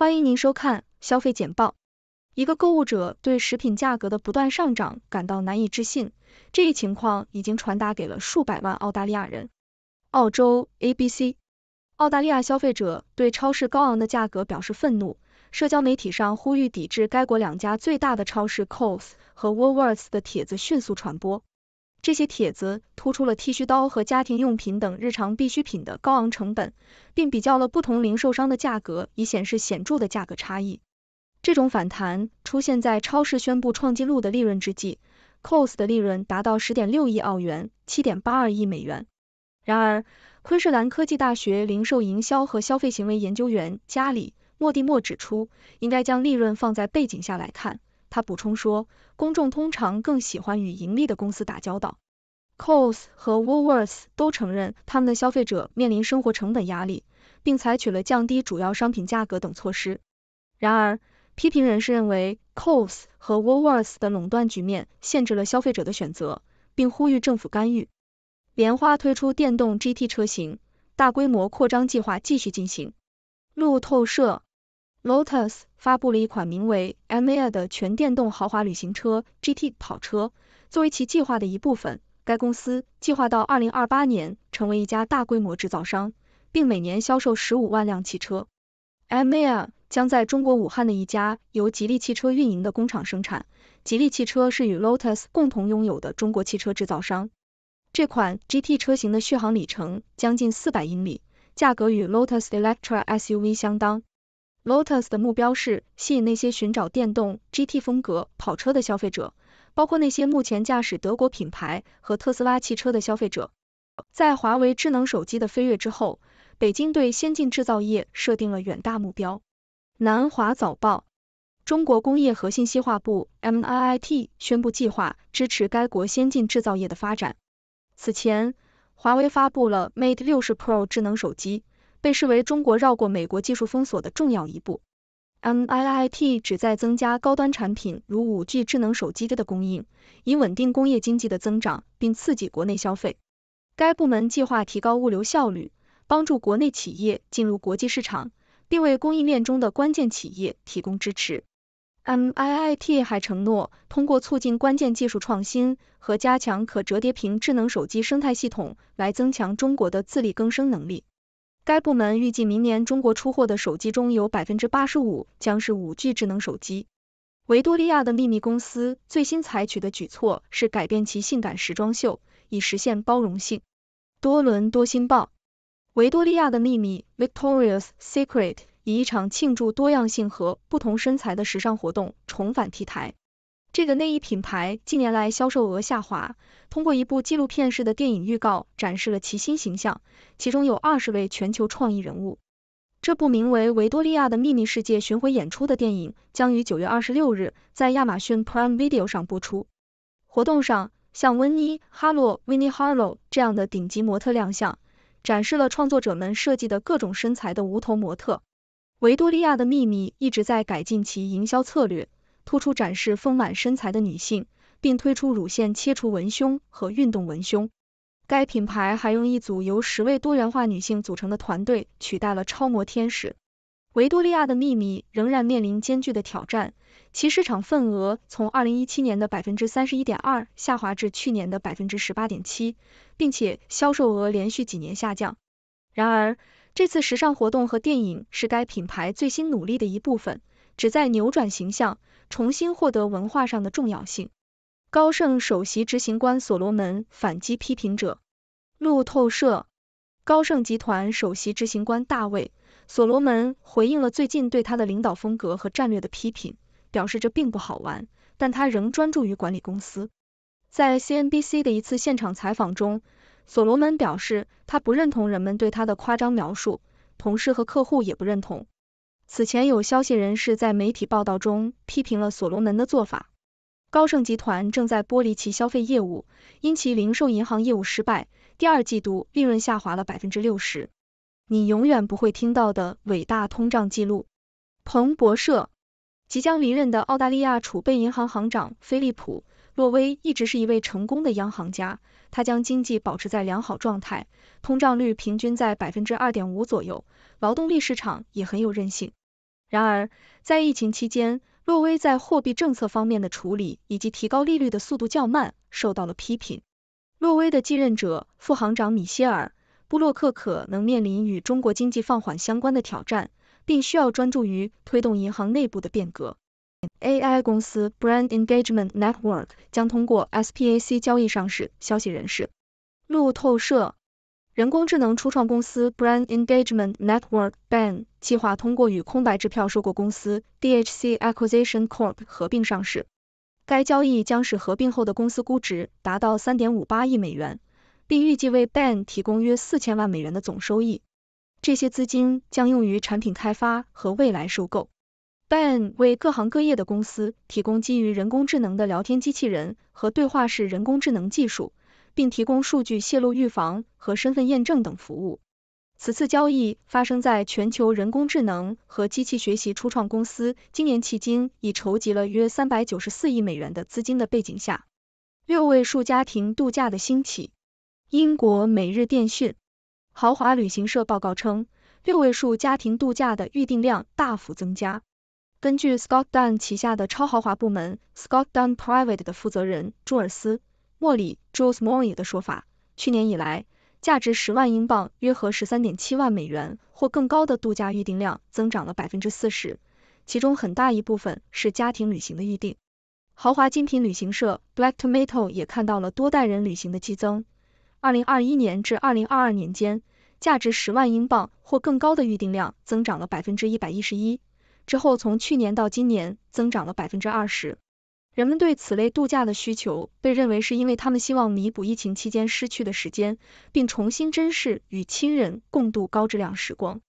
欢迎您收看《消费简报》。一个购物者对食品价格的不断上涨感到难以置信，这一情况已经传达给了数百万澳大利亚人。澳洲 ABC，澳大利亚消费者对超市高昂的价格表示愤怒，社交媒体上呼吁抵制该国两家最大的超市 c o s s 和 Woolworths 的帖子迅速传播。这些帖子突出了剃须刀和家庭用品等日常必需品的高昂成本，并比较了不同零售商的价格，以显示显著的价格差异。这种反弹出现在超市宣布创纪录的利润之际，Cost 的利润达到十点六亿澳元，七点八二亿美元。然而，昆士兰科技大学零售营销和消费行为研究员加里·莫蒂莫指出，应该将利润放在背景下来看。他补充说，公众通常更喜欢与盈利的公司打交道。Costs 和 w o o l w o r t h s 都承认他们的消费者面临生活成本压力，并采取了降低主要商品价格等措施。然而，批评人士认为 Costs 和 w o o l w o r t h s 的垄断局面限制了消费者的选择，并呼吁政府干预。莲花推出电动 GT 车型，大规模扩张计划继续进行。路透社。Lotus 发布了一款名为 Mia 的全电动豪华旅行车 GT 跑车。作为其计划的一部分，该公司计划到2028年成为一家大规模制造商，并每年销售15万辆汽车。Mia 将在中国武汉的一家由吉利汽车运营的工厂生产。吉利汽车是与 Lotus 共同拥有的中国汽车制造商。这款 GT 车型的续航里程将近400英里，价格与 Lotus Electra SUV 相当。Lotus 的目标是吸引那些寻找电动 GT 风格跑车的消费者，包括那些目前驾驶德国品牌和特斯拉汽车的消费者。在华为智能手机的飞跃之后，北京对先进制造业设定了远大目标。南华早报，中国工业和信息化部 （MIIT） 宣布计划支持该国先进制造业的发展。此前，华为发布了 Mate 60 Pro 智能手机。被视为中国绕过美国技术封锁的重要一步。MIT i 旨在增加高端产品如五 G 智能手机的供应，以稳定工业经济的增长并刺激国内消费。该部门计划提高物流效率，帮助国内企业进入国际市场，并为供应链中的关键企业提供支持。MIT i 还承诺通过促进关键技术创新和加强可折叠屏智能手机生态系统，来增强中国的自力更生能力。该部门预计，明年中国出货的手机中有百分之八十五将是五 G 智能手机。维多利亚的秘密公司最新采取的举措是改变其性感时装秀，以实现包容性。多伦多星报：维多利亚的秘密 （Victoria's Secret） 以一场庆祝多样性和不同身材的时尚活动重返 T 台。这个内衣品牌近年来销售额下滑。通过一部纪录片式的电影预告，展示了其新形象，其中有二十位全球创意人物。这部名为《维多利亚的秘密世界巡回演出》的电影将于九月二十六日在亚马逊 Prime Video 上播出。活动上，像温妮·哈洛 （Vinnie Harlow） 这样的顶级模特亮相，展示了创作者们设计的各种身材的无头模特。维多利亚的秘密一直在改进其营销策略。突出展示丰满身材的女性，并推出乳腺切除文胸和运动文胸。该品牌还用一组由十位多元化女性组成的团队取代了超模天使。维多利亚的秘密仍然面临艰巨的挑战，其市场份额从二零一七年的百分之三十一点二下滑至去年的百分之十八点七，并且销售额连续几年下降。然而，这次时尚活动和电影是该品牌最新努力的一部分。旨在扭转形象，重新获得文化上的重要性。高盛首席执行官所罗门反击批评者。路透社，高盛集团首席执行官大卫·所罗门回应了最近对他的领导风格和战略的批评，表示这并不好玩，但他仍专注于管理公司。在 CNBC 的一次现场采访中，所罗门表示他不认同人们对他的夸张描述，同事和客户也不认同。此前有消息人士在媒体报道中批评了所罗门的做法。高盛集团正在剥离其消费业务，因其零售银行业务失败，第二季度利润下滑了百分之六十。你永远不会听到的伟大通胀记录。彭博社即将离任的澳大利亚储备银行行长菲利普·洛威一直是一位成功的央行家，他将经济保持在良好状态，通胀率平均在百分之二点五左右，劳动力市场也很有韧性。然而，在疫情期间，洛威在货币政策方面的处理以及提高利率的速度较慢，受到了批评。洛威的继任者副行长米歇尔·布洛克可能面临与中国经济放缓相关的挑战，并需要专注于推动银行内部的变革。AI 公司 Brand Engagement Network 将通过 SPAC 交易上市，消息人士。路透社。人工智能初创公司 Brand Engagement Network (Ben) 计划通过与空白支票收购公司 DHC Acquisition Corp 合并上市。该交易将使合并后的公司估值达到3.58亿美元，并预计为 Ben 提供约4000万美元的总收益。这些资金将用于产品开发和未来收购。Ben 为各行各业的公司提供基于人工智能的聊天机器人和对话式人工智能技术。并提供数据泄露预防和身份验证等服务。此次交易发生在全球人工智能和机器学习初创公司今年迄今已筹集了约三百九十四亿美元的资金的背景下。六位数家庭度假的兴起，英国每日电讯豪华旅行社报告称，六位数家庭度假的预订量大幅增加。根据 Scott Dunn 旗下的超豪华部门 Scott Dunn Private 的负责人朱尔斯。莫里 j o e s m o l l e y 的说法，去年以来，价值十万英镑（约合十三点七万美元）或更高的度假预订量增长了百分之四十，其中很大一部分是家庭旅行的预订。豪华精品旅行社 Black Tomato 也看到了多代人旅行的激增。二零二一年至二零二二年间，价值十万英镑或更高的预订量增长了百分之一百一十一，之后从去年到今年增长了百分之二十。人们对此类度假的需求被认为是因为他们希望弥补疫情期间失去的时间，并重新珍视与亲人共度高质量时光。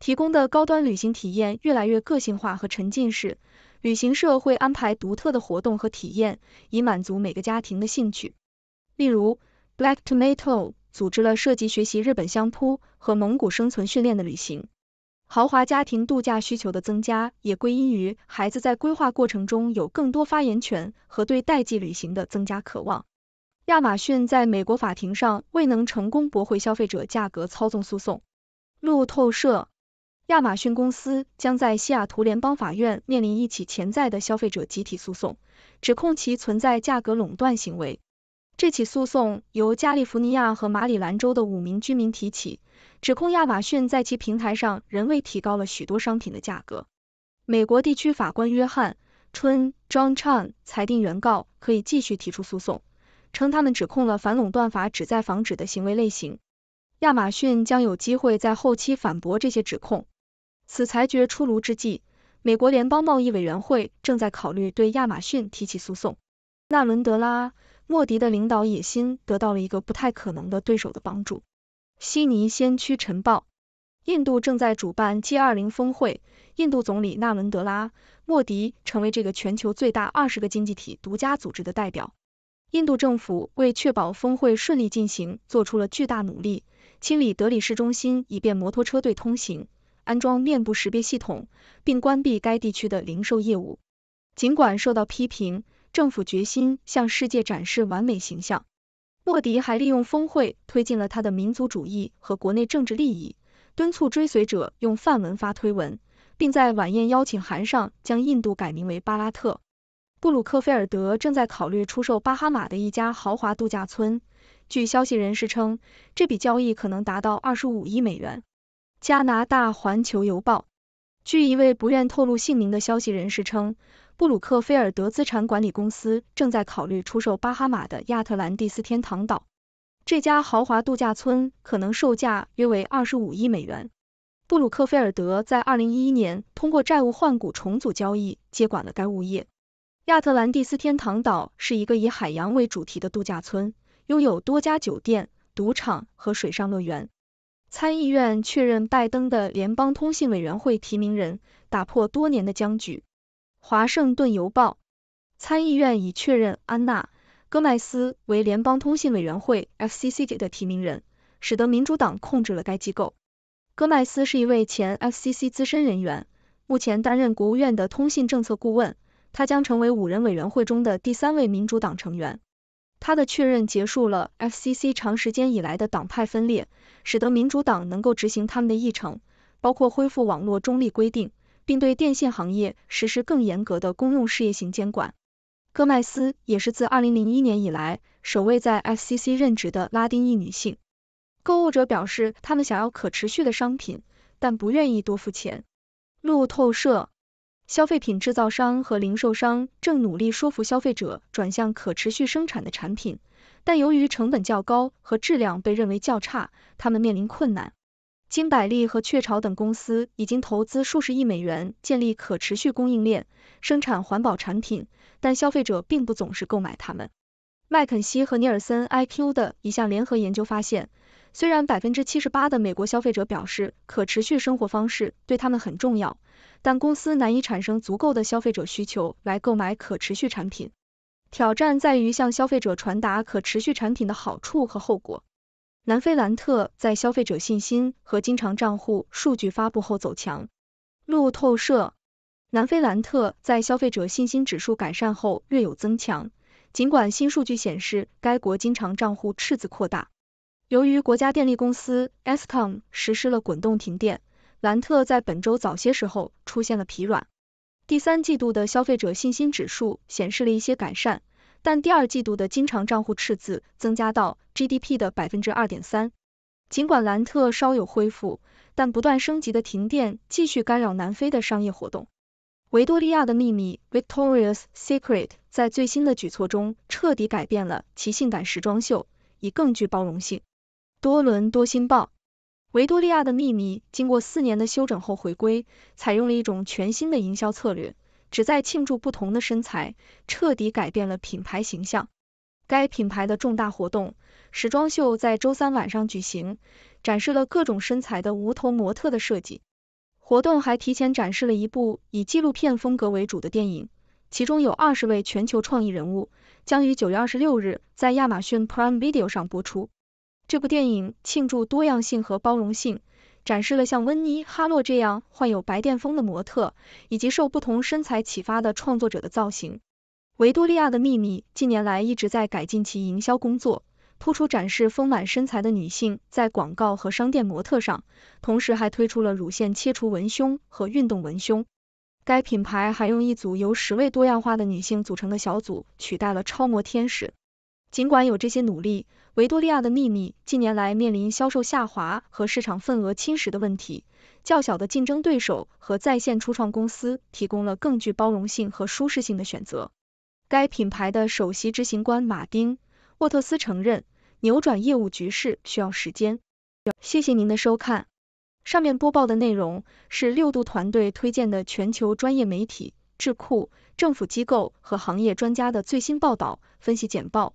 提供的高端旅行体验越来越个性化和沉浸式，旅行社会安排独特的活动和体验，以满足每个家庭的兴趣。例如，Black Tomato 组织了涉及学习日本相扑和蒙古生存训练的旅行。豪华家庭度假需求的增加也归因于孩子在规划过程中有更多发言权和对代际旅行的增加渴望。亚马逊在美国法庭上未能成功驳回消费者价格操纵诉讼。路透社，亚马逊公司将在西雅图联邦法院面临一起潜在的消费者集体诉讼，指控其存在价格垄断行为。这起诉讼由加利福尼亚和马里兰州的五名居民提起。指控亚马逊在其平台上人为提高了许多商品的价格。美国地区法官约翰春 （John Chun） 裁定原告可以继续提出诉讼，称他们指控了反垄断法旨在防止的行为类型。亚马逊将有机会在后期反驳这些指控。此裁决出炉之际，美国联邦贸易委员会正在考虑对亚马逊提起诉讼。纳伦德拉·莫迪的领导野心得到了一个不太可能的对手的帮助。悉尼先驱晨报：印度正在主办 G20 峰会，印度总理纳伦德拉·莫迪成为这个全球最大二十个经济体独家组织的代表。印度政府为确保峰会顺利进行，做出了巨大努力，清理德里市中心以便摩托车队通行，安装面部识别系统，并关闭该地区的零售业务。尽管受到批评，政府决心向世界展示完美形象。莫迪还利用峰会推进了他的民族主义和国内政治利益，敦促追随者用梵文发推文，并在晚宴邀请函上将印度改名为巴拉特。布鲁克菲尔德正在考虑出售巴哈马的一家豪华度假村，据消息人士称，这笔交易可能达到二十五亿美元。加拿大环球邮报，据一位不愿透露姓名的消息人士称。布鲁克菲尔德资产管理公司正在考虑出售巴哈马的亚特兰蒂斯天堂岛。这家豪华度假村可能售价约为二十五亿美元。布鲁克菲尔德在二零一一年通过债务换股重组交易接管了该物业。亚特兰蒂斯天堂岛是一个以海洋为主题的度假村，拥有多家酒店、赌场和水上乐园。参议院确认拜登的联邦通信委员会提名人，打破多年的僵局。华盛顿邮报：参议院已确认安娜·戈麦斯为联邦通信委员会 （FCC） 的提名人，使得民主党控制了该机构。戈麦斯是一位前 FCC 资深人员，目前担任国务院的通信政策顾问。他将成为五人委员会中的第三位民主党成员。他的确认结束了 FCC 长时间以来的党派分裂，使得民主党能够执行他们的议程，包括恢复网络中立规定。并对电信行业实施更严格的公用事业型监管。戈麦斯也是自2001年以来首位在 FCC 任职的拉丁裔女性。购物者表示，他们想要可持续的商品，但不愿意多付钱。路透社：消费品制造商和零售商正努力说服消费者转向可持续生产的产品，但由于成本较高和质量被认为较差，他们面临困难。金百利和雀巢等公司已经投资数十亿美元建立可持续供应链，生产环保产品，但消费者并不总是购买它们。麦肯锡和尼尔森 IQ 的一项联合研究发现，虽然百分之七十八的美国消费者表示可持续生活方式对他们很重要，但公司难以产生足够的消费者需求来购买可持续产品。挑战在于向消费者传达可持续产品的好处和后果。南非兰特在消费者信心和经常账户数据发布后走强。路透社，南非兰特在消费者信心指数改善后略有增强，尽管新数据显示该国经常账户赤字扩大。由于国家电力公司 e s t o m 实施了滚动停电，兰特在本周早些时候出现了疲软。第三季度的消费者信心指数显示了一些改善。但第二季度的经常账户赤字增加到 GDP 的百分之二点三。尽管兰特稍有恢复，但不断升级的停电继续干扰南非的商业活动。维多利亚的秘密 （Victoria's Secret） 在最新的举措中彻底改变了其性感时装秀，以更具包容性。多伦多新报：维多利亚的秘密经过四年的修整后回归，采用了一种全新的营销策略。旨在庆祝不同的身材，彻底改变了品牌形象。该品牌的重大活动时装秀在周三晚上举行，展示了各种身材的无头模特的设计。活动还提前展示了一部以纪录片风格为主的电影，其中有二十位全球创意人物将于九月二十六日在亚马逊 Prime Video 上播出。这部电影庆祝多样性和包容性。展示了像温妮·哈洛这样患有白癜风的模特，以及受不同身材启发的创作者的造型。维多利亚的秘密近年来一直在改进其营销工作，突出展示丰满身材的女性在广告和商店模特上，同时还推出了乳腺切除文胸和运动文胸。该品牌还用一组由十位多样化的女性组成的小组取代了超模天使。尽管有这些努力，《维多利亚的秘密》近年来面临销售下滑和市场份额侵蚀的问题。较小的竞争对手和在线初创公司提供了更具包容性和舒适性的选择。该品牌的首席执行官马丁·沃特斯承认，扭转业务局势需要时间。谢谢您的收看。上面播报的内容是六度团队推荐的全球专业媒体、智库、政府机构和行业专家的最新报道、分析简报。